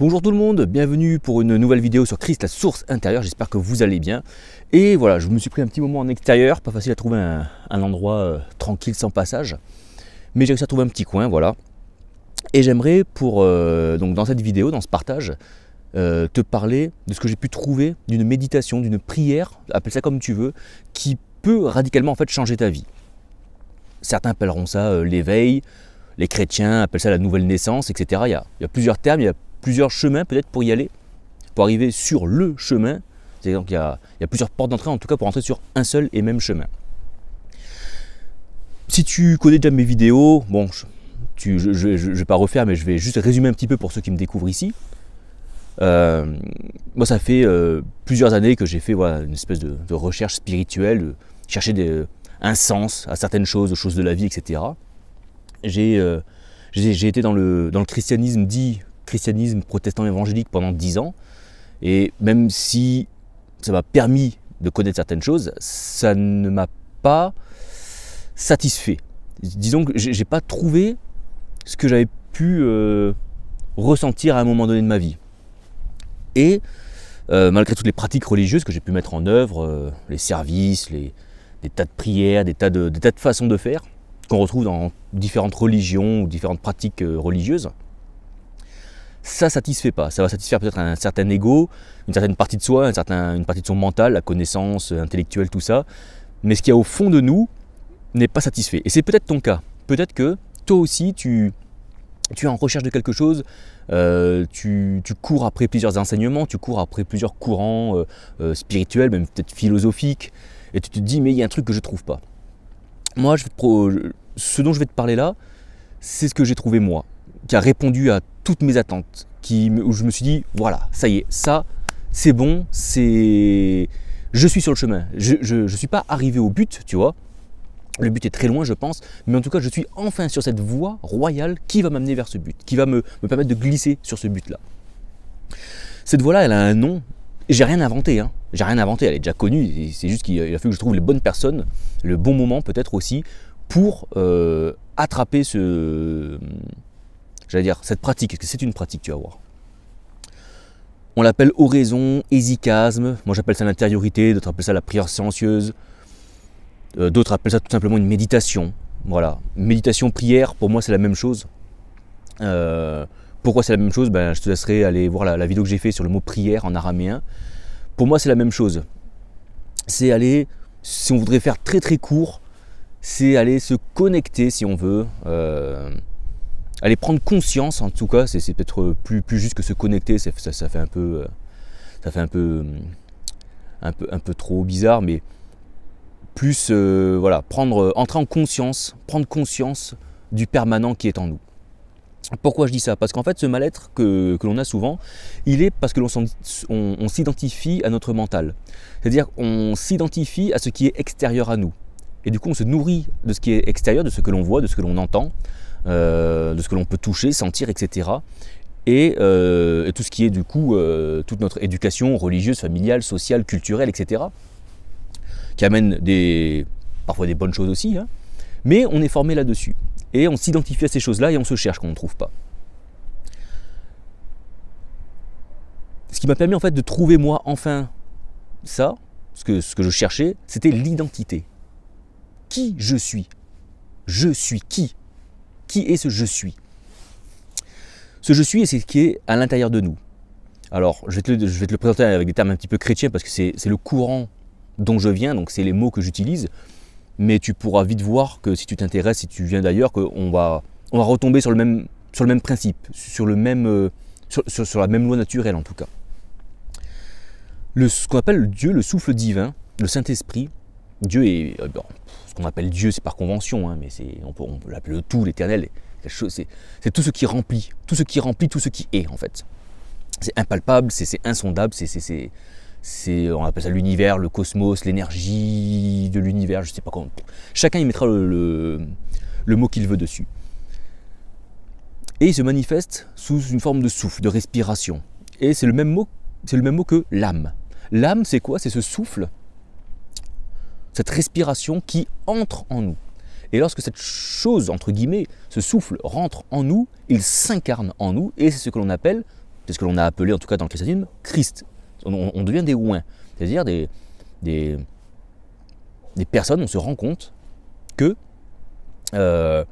Bonjour tout le monde, bienvenue pour une nouvelle vidéo sur Christ, la source intérieure, j'espère que vous allez bien. Et voilà, je me suis pris un petit moment en extérieur, pas facile à trouver un, endroit euh, tranquille sans passage, mais j'ai réussi à trouver un petit coin, voilà. Et j'aimerais pour, euh, donc dans cette vidéo, dans ce partage, euh, te parler de ce que j'ai pu trouver d'une méditation, d'une prière, appelle ça comme tu veux, qui peut radicalement en fait changer ta vie. Certains appelleront ça l'éveil, les chrétiens appellent ça la nouvelle naissance, etc. Il y, a, il y a plusieurs termes, il y plusieurs chemins peut-être pour y aller, pour arriver sur le chemin. C'est-à-dire qu'il y, a plusieurs portes d'entrée, en tout cas pour entrer sur un seul et même chemin. Si tu connais déjà mes vidéos, bon, je, ne vais pas refaire, mais je vais juste résumer un petit peu pour ceux qui me découvrent ici. Euh, moi, ça fait euh, plusieurs années que j'ai fait voilà, une espèce de, recherche spirituelle, chercher des, un sens à certaines choses, aux choses de la vie, etc. Euh, j'ai été dans le, dans le, christianisme dit christianisme protestant évangélique pendant dix ans. Et même si ça m'a permis de connaître certaines choses, ça ne m'a pas satisfait. Disons que j'ai pas trouvé ce que j'avais pu euh, ressentir à un moment donné de ma vie. Et euh, malgré toutes les pratiques religieuses que j'ai pu mettre en œuvre, euh, les services, les, tas de prières, des tas de, des tas de façons de faire, qu'on retrouve dans différentes religions ou différentes pratiques religieuses, ça satisfait pas. Ça va satisfaire peut-être un certain ego, une certaine partie de soi, un certain, une partie de son mental, la connaissance euh, intellectuelle, tout ça. Mais ce qu'il y a au fond de nous n'est pas satisfait. Et c'est peut-être ton cas. Peut-être que toi aussi, tu, tu es en recherche de quelque chose, euh, tu, tu, cours après plusieurs enseignements, tu cours après plusieurs courants euh, spirituels, même peut-être philosophiques, et tu te dis, mais il y a un truc que je ne trouve pas. Moi, je, ce dont je vais te parler là, c'est ce que j'ai trouvé moi, qui a répondu à mes attentes, qui, où je me suis dit, voilà, ça y est, ça, c'est bon, c'est... Je suis sur le chemin, je ne suis pas arrivé au but, tu vois. Le but est très loin, je pense, mais en tout cas, je suis enfin sur cette voie royale qui va m'amener vers ce but, qui va me, permettre de glisser sur ce but-là. Cette voie-là, elle a un nom, j'ai rien inventé, hein. j'ai rien inventé, elle est déjà connue, c'est juste qu'il a fallu que je trouve les bonnes personnes, le bon moment peut-être aussi, pour euh, attraper ce, j'allais dire, cette pratique, est que c'est une pratique, tu vas voir. On l'appelle oraison, hésychasme. moi j'appelle ça l'intériorité, d'autres appellent ça la prière silencieuse, euh, d'autres appellent ça tout simplement une méditation. Voilà, méditation, prière, pour moi c'est la même chose. Euh, pourquoi c'est la même chose ben, Je te laisserai aller voir la, vidéo que j'ai fait sur le mot prière en araméen. Pour moi c'est la même chose. C'est aller, si on voudrait faire très très court, c'est aller se connecter si on veut. Euh, Allez prendre conscience, en tout cas, c'est peut-être euh, plus, plus juste que se connecter, ça, fait un peu, euh, ça fait un peu, euh, un peu, un peu trop bizarre, mais plus voilà, prendre, entrer en conscience, prendre conscience du permanent qui est en nous. Pourquoi je dis ça Parce qu'en fait, ce mal-être que, l'on a souvent, il est parce que l'on s'identifie à notre mental. C'est-à-dire qu'on s'identifie à ce qui est extérieur à nous. Et du coup, on se nourrit de ce qui est extérieur, de ce que l'on voit, de ce que l'on entend, euh, de ce que l'on peut toucher, sentir, etc. Euh, et, tout ce qui est du coup euh, toute notre éducation religieuse, familiale, sociale, culturelle, etc. qui amène des, parfois des bonnes choses aussi, hein. mais on est formé là-dessus. Et on s'identifie à ces choses-là et on se cherche quand on ne trouve pas. Ce qui m'a permis en fait de trouver moi enfin ça, ce que je cherchais, c'était l'identité. Qui je suis Je suis qui qui est ce je suis Ce je suis, c'est ce qui est à l'intérieur de nous. Alors, je vais, te le, présenter avec des termes un petit peu chrétiens parce que c'est le courant dont je viens, donc c'est les mots que j'utilise. Mais tu pourras vite voir que si tu t'intéresses, si tu viens d'ailleurs, qu'on va, on va retomber sur le même, sur le même principe, sur, le même, euh, sur, la même loi naturelle en tout cas. ce qu'on appelle Dieu, le souffle divin, le Saint-Esprit, Dieu est, euh, ce qu'on appelle Dieu, c'est par convention, hein, mais c'est, on peut, l'appeler le tout, l'éternel, c'est tout ce qui remplit, tout ce qui remplit, tout ce qui est en fait. C'est impalpable, c'est insondable, c'est, on appelle ça l'univers, le cosmos, l'énergie de l'univers, je sais pas comment. Chacun y mettra le, le mot qu'il veut dessus. Et il se manifeste sous une forme de souffle, de respiration. Et c'est le même mot, c'est le même mot que l'âme. L'âme, c'est quoi C'est ce souffle cette respiration qui entre en nous. Et lorsque cette chose, entre guillemets, ce souffle rentre en nous, il s'incarne en nous, et c'est ce que l'on appelle, c'est ce que l'on a appelé en tout cas dans le christianisme, Christ. On, devient des ouins, c'est-à-dire des, des, personnes, on se rend compte que euh,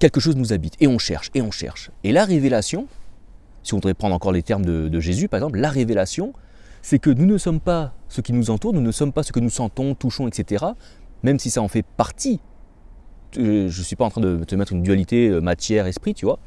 quelque chose nous habite, et on cherche, et on cherche. Et la révélation, si on devait prendre encore les termes de Jésus par exemple, la révélation, c'est que nous ne sommes pas ce qui nous entoure, nous ne sommes pas ce que nous sentons, touchons, etc. Même si ça en fait partie. Euh, je ne suis pas en train de te mettre une dualité euh, matière-esprit, tu vois.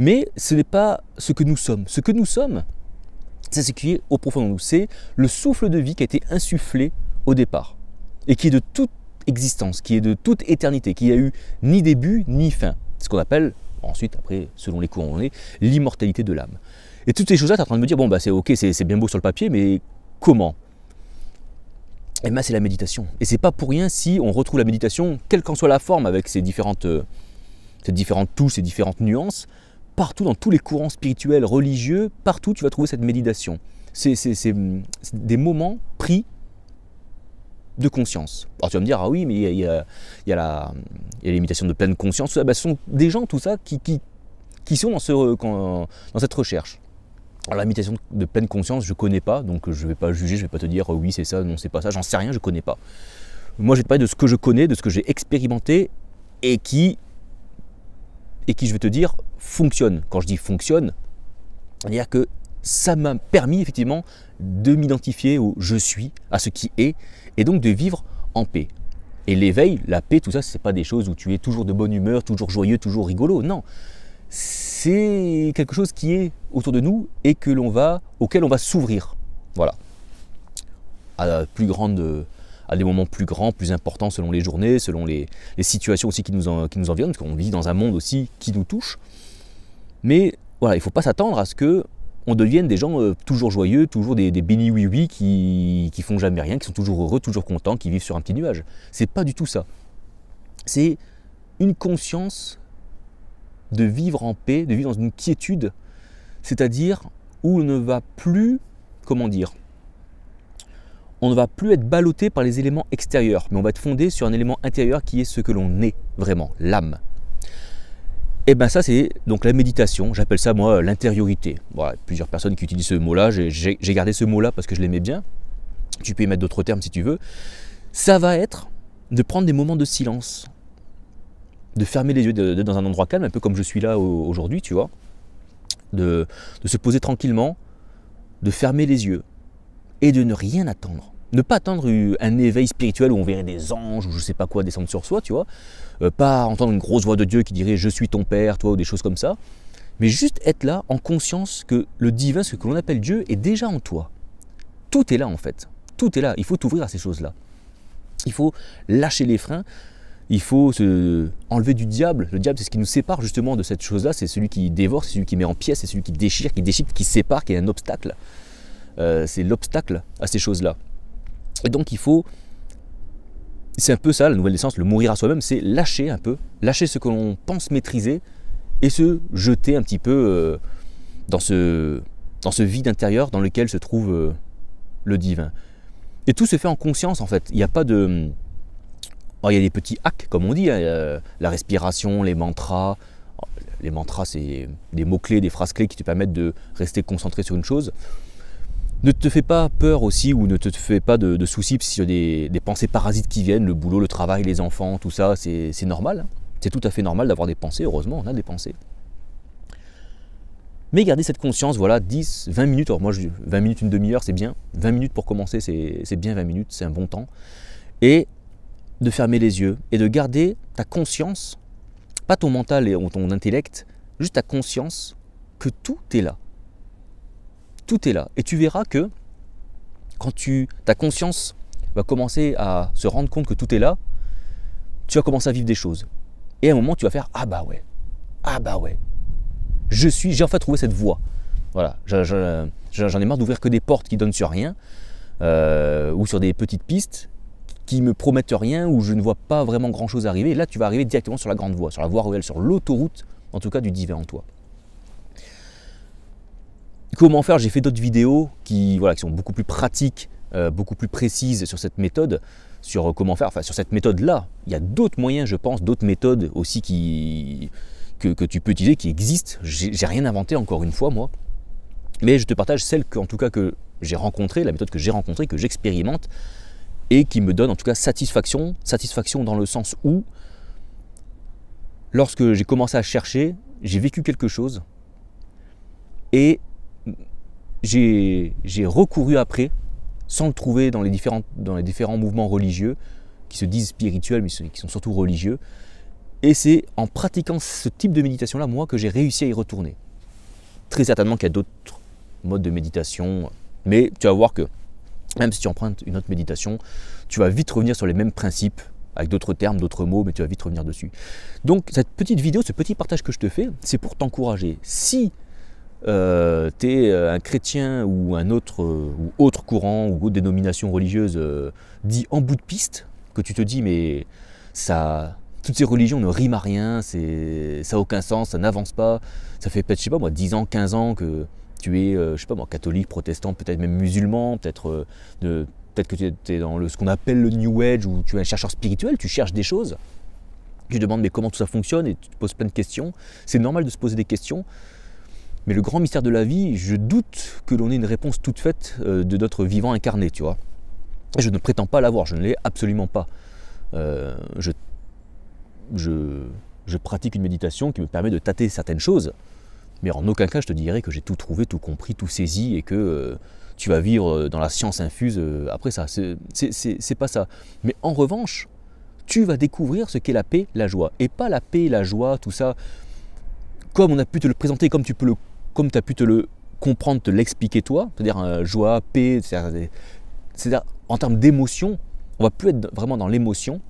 Mais ce n'est pas ce que nous sommes. Ce que nous sommes, c'est ce qui est au profond de nous. C'est le souffle de vie qui a été insufflé au départ et qui est de toute existence, qui est de toute éternité, qui n'a eu ni début ni fin. Ce qu'on appelle, ensuite, après, selon les cours on est, l'immortalité de l'âme. Et toutes ces choses-là, tu es en train de me dire, bon, bah, c'est ok, c'est bien beau sur le papier, mais comment Et eh bien, c'est la méditation. Et c'est pas pour rien si on retrouve la méditation, quelle qu'en soit la forme, avec ces différentes, euh, différentes touches, ces différentes nuances, partout dans tous les courants spirituels, religieux, partout tu vas trouver cette méditation. Hum, c'est des moments pris de conscience. Alors tu vas me dire, ah oui, mais il y a, il y a l'imitation de pleine conscience. Ah ben, ce sont des gens, tout ça, qui, qui, sont dans, ce, euh, dans cette recherche la méditation de pleine conscience, je ne connais pas, donc euh, je ne vais pas juger, je ne vais pas te dire euh, oui c'est ça, non c'est pas ça, j'en sais rien, je ne connais pas. Moi je vais parler de ce que je connais, de ce que j'ai expérimenté et qui et qui je vais te dire fonctionne. Quand je dis fonctionne, c'est-à-dire que ça m'a permis effectivement de m'identifier au je suis, à ce qui est, et donc de vivre en paix. Et l'éveil, la paix, tout ça, ce n'est pas des choses où tu es toujours de bonne humeur, toujours joyeux, toujours rigolo. Non, c'est quelque chose qui est autour de nous et que l'on va, auquel on va s'ouvrir. Voilà. À, plus grande, à des moments plus grands, plus importants selon les journées, selon les, situations aussi qui nous, en, qui nous environnent, parce qu'on vit dans un monde aussi qui nous touche. Mais voilà, il ne faut pas s'attendre à ce que on devienne des gens euh, toujours joyeux, toujours des, des bénis oui oui qui, qui font jamais rien, qui sont toujours heureux, toujours contents, qui vivent sur un petit nuage. C'est pas du tout ça. C'est une conscience de vivre en paix, de vivre dans une quiétude, c'est-à-dire où on ne va plus, comment dire, on ne va plus être ballotté par les éléments extérieurs, mais on va être fondé sur un élément intérieur qui est ce que l'on est vraiment, l'âme. Et eh bien ça c'est donc la méditation, j'appelle ça moi l'intériorité. Voilà, plusieurs personnes qui utilisent ce mot-là, j'ai gardé ce mot-là parce que je l'aimais bien, tu peux y mettre d'autres termes si tu veux. Ça va être de prendre des moments de silence, de fermer les yeux, d'être dans un endroit calme, un peu comme je suis là aujourd'hui, tu vois, de, se poser tranquillement, de fermer les yeux et de ne rien attendre ne pas attendre un éveil spirituel où on verrait des anges ou je sais pas quoi descendre sur soi, tu vois. Euh, pas entendre une grosse voix de Dieu qui dirait je suis ton père, toi, ou des choses comme ça. Mais juste être là en conscience que le divin, ce que l'on appelle Dieu, est déjà en toi. Tout est là en fait. Tout est là. Il faut t'ouvrir à ces choses-là. Il faut lâcher les freins, il faut se enlever du diable. Le diable, c'est ce qui nous sépare justement de cette chose-là. C'est celui qui dévore, c'est celui qui met en pièces, c'est celui qui déchire, qui décide qui sépare, qui est un obstacle. Euh, c'est l'obstacle à ces choses-là. Et donc il faut, c'est un peu ça la nouvelle naissance, le mourir à soi-même, c'est lâcher un peu, lâcher ce que l'on pense maîtriser et se jeter un petit peu euh, dans ce, dans ce vide intérieur dans lequel se trouve euh, le divin. Et tout se fait en conscience en fait. Il n'y a pas de Oh, il y a des petits hacks, comme on dit, hein. euh, la respiration, les mantras. Oh, les mantras, c'est des mots-clés, des phrases-clés qui te permettent de rester concentré sur une chose. Ne te fais pas peur aussi ou ne te fais pas de, de soucis y des, des, pensées parasites qui viennent, le boulot, le travail, les enfants, tout ça, c'est normal. Hein. C'est tout à fait normal d'avoir des pensées, heureusement on a des pensées. Mais gardez cette conscience, voilà, 10, 20 minutes, alors moi je, 20 minutes, une demi-heure c'est bien, 20 minutes pour commencer c'est bien 20 minutes, c'est un bon temps. Et de fermer les yeux et de garder ta conscience, pas ton mental et ton intellect, juste ta conscience que tout est là. Tout est là. Et tu verras que quand tu, ta conscience va commencer à se rendre compte que tout est là, tu vas commencer à vivre des choses. Et à un moment, tu vas faire Ah bah ouais, ah bah ouais, je suis, j'ai enfin trouvé cette voie. Voilà, j'en ai marre d'ouvrir que des portes qui donnent sur rien euh, ou sur des petites pistes qui me promettent rien, ou je ne vois pas vraiment grand-chose arriver. là, tu vas arriver directement sur la grande voie, sur la voie royale, sur l'autoroute, en tout cas du divin en toi. Comment faire J'ai fait d'autres vidéos qui, voilà, qui sont beaucoup plus pratiques, euh, beaucoup plus précises sur cette méthode, sur euh, comment faire, enfin sur cette méthode-là. Il y a d'autres moyens, je pense, d'autres méthodes aussi qui, que, tu peux utiliser, qui existent. J'ai rien inventé encore une fois, moi. Mais je te partage celle que, en tout cas que j'ai rencontrée, la méthode que j'ai rencontrée, que j'expérimente, et qui me donne en tout cas satisfaction. Satisfaction dans le sens où, lorsque j'ai commencé à chercher, j'ai vécu quelque chose et j'ai recouru après, sans le trouver dans les, différents, dans les différents mouvements religieux, qui se disent spirituels, mais qui sont surtout religieux. Et c'est en pratiquant ce type de méditation-là, moi, que j'ai réussi à y retourner. Très certainement qu'il y a d'autres modes de méditation, mais tu vas voir que même si tu empruntes une autre méditation, tu vas vite revenir sur les mêmes principes, avec d'autres termes, d'autres mots, mais tu vas vite revenir dessus. Donc cette petite vidéo, ce petit partage que je te fais, c'est pour t'encourager. Si euh, tu es euh, un chrétien ou un autre, euh, ou autre courant ou autre dénomination religieuse dit en bout de piste, que tu te dis mais ça, toutes ces religions ne riment à rien, ça n'a aucun sens, ça n'avance pas, ça fait peut-être, je sais pas moi, 10 ans, 15 ans que tu es, euh, je sais pas moi, catholique, protestant, peut-être même musulman, peut-être euh, que tu es dans le, ce qu'on appelle le New Age, ou tu es un chercheur spirituel, tu cherches des choses, tu demandes mais comment tout ça fonctionne et tu te poses plein de questions. C'est normal de se poser des questions, mais le grand mystère de la vie, je doute que l'on ait une réponse toute faite euh, de notre vivant incarné, tu vois. Je ne prétends pas l'avoir, je ne l'ai absolument pas. je, je, je pratique une méditation qui me permet de tâter certaines choses, mais en aucun cas je te dirais que j'ai tout trouvé, tout compris, tout saisi et que euh, tu vas vivre euh, dans la science infuse euh, après ça. C'est pas ça. Mais en revanche, tu vas découvrir ce qu'est la paix, la joie. Et pas la paix, la joie, tout ça, comme on a pu te le présenter, comme tu peux le, comme as pu te le comprendre, te l'expliquer toi, c'est-à-dire joie, paix, c'est-à-dire en termes d'émotion, on va plus être vraiment dans l'émotion.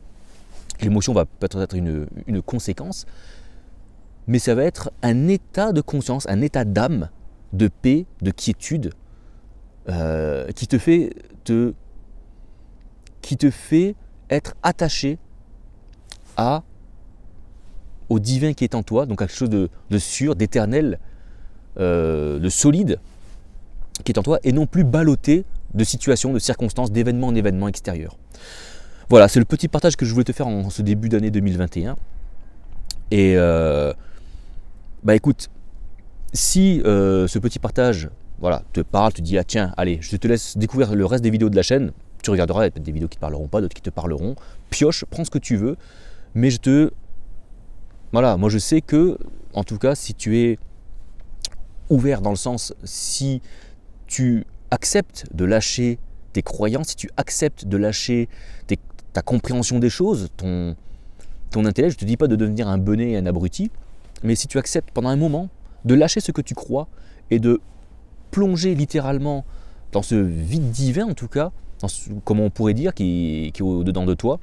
L'émotion va peut-être être une conséquence, mais ça va être un état de conscience, un état d'âme, de paix, de quiétude, euh, qui te fait te, qui te fait être attaché à au divin qui est en toi, donc quelque chose de, sûr, d'éternel, euh, de solide qui est en toi, et non plus ballotté de situations, de circonstances, d'événements en événements extérieurs. Voilà, c'est le petit partage que je voulais te faire en ce début d'année 2021. Et euh, bah écoute, si euh, ce petit partage voilà, te parle, te dit ah tiens, allez, je te laisse découvrir le reste des vidéos de la chaîne, tu regarderas, il y a peut-être des vidéos qui ne te parleront pas, d'autres qui te parleront, pioche, prends ce que tu veux, mais je te... Voilà, moi je sais que, en tout cas, si tu es ouvert dans le sens, si tu acceptes de lâcher tes croyances, si tu acceptes de lâcher ta compréhension des choses, ton, ton intellect, je ne te dis pas de devenir un bonnet et un abruti, mais si tu acceptes pendant un moment de lâcher ce que tu crois et de plonger littéralement dans ce vide divin, en tout cas, dans comme on pourrait dire, qui, est au-dedans de toi,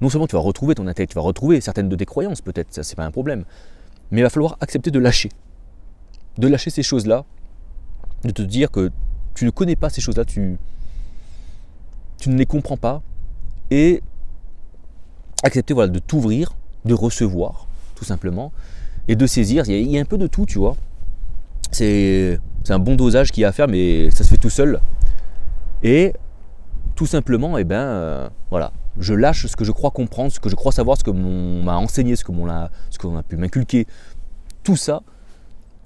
non seulement tu vas retrouver ton intellect, tu vas retrouver certaines de tes croyances, peut-être, ça c'est pas un problème, mais il va falloir accepter de lâcher. De lâcher ces choses-là, de te dire que tu ne connais pas ces choses-là, tu, tu ne les comprends pas, et accepter voilà, de t'ouvrir, de recevoir, simplement, et de saisir. Il y, a, un peu de tout, tu vois. C'est un bon dosage qui a à faire, mais ça se fait tout seul. Et tout simplement, et eh ben, euh, voilà, je lâche ce que je crois comprendre, ce que je crois savoir, ce que m'a enseigné, ce que mon a, ce qu'on a pu m'inculquer, tout ça,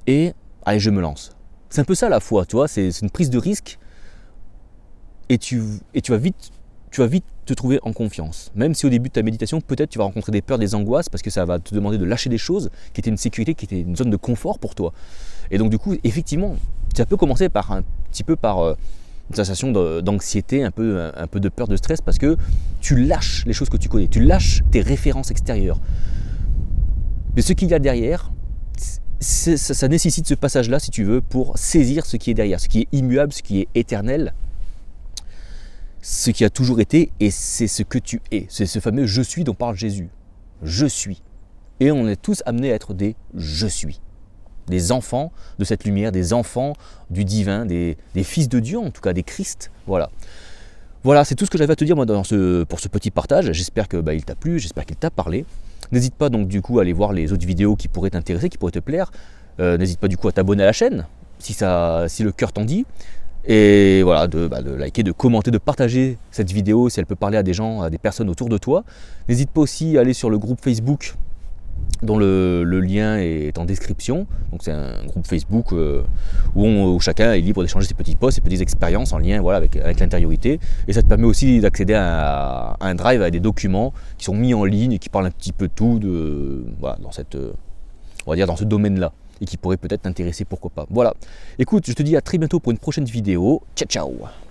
et allez, je me lance. C'est un peu ça la foi, tu vois, c'est une prise de risque, et tu, et tu vas vite tu vas vite te trouver en confiance. Même si au début de ta méditation, peut-être tu vas rencontrer des peurs, des angoisses, parce que ça va te demander de lâcher des choses qui étaient une sécurité, qui étaient une zone de confort pour toi. Et donc du coup, effectivement, ça peut commencer par un petit peu par euh, une sensation d'anxiété, un peu, un, peu de peur, de stress, parce que tu lâches les choses que tu connais, tu lâches tes références extérieures. Mais ce qu'il y a derrière, ça nécessite ce passage-là, si tu veux, pour saisir ce qui est derrière, ce qui est immuable, ce qui est éternel, ce qui a toujours été et c'est ce que tu es. C'est ce fameux je suis dont parle Jésus. Je suis. Et on est tous amenés à être des je suis. Des enfants de cette lumière, des enfants du divin, des, fils de Dieu en tout cas, des Christ. Voilà. Voilà, c'est tout ce que j'avais à te dire dans ce, pour ce petit partage. J'espère que bah, t'a plu, j'espère qu'il t'a parlé. N'hésite pas donc du coup à aller voir les autres vidéos qui pourraient t'intéresser, qui pourraient te plaire. Euh, n'hésite pas du coup à t'abonner à la chaîne si, ça, si le cœur t'en dit. Et voilà, bah, de, liker, de commenter, de partager cette vidéo si elle peut parler à des gens, à des personnes autour de toi. N'hésite pas aussi à aller sur le groupe Facebook dont le, lien est en description. Donc c'est un groupe Facebook euh, où, chacun est libre d'échanger ses petits posts, ses petites expériences en lien avec, l'intériorité. Et ça te permet aussi d'accéder à, un drive, à des documents qui sont mis en ligne et qui parlent un petit peu tout de, voilà, dans cette, euh, va dire dans ce domaine-là et qui pourrait peut-être t'intéresser, pourquoi pas. Voilà, écoute, je te dis à très bientôt pour une prochaine vidéo. Ciao, ciao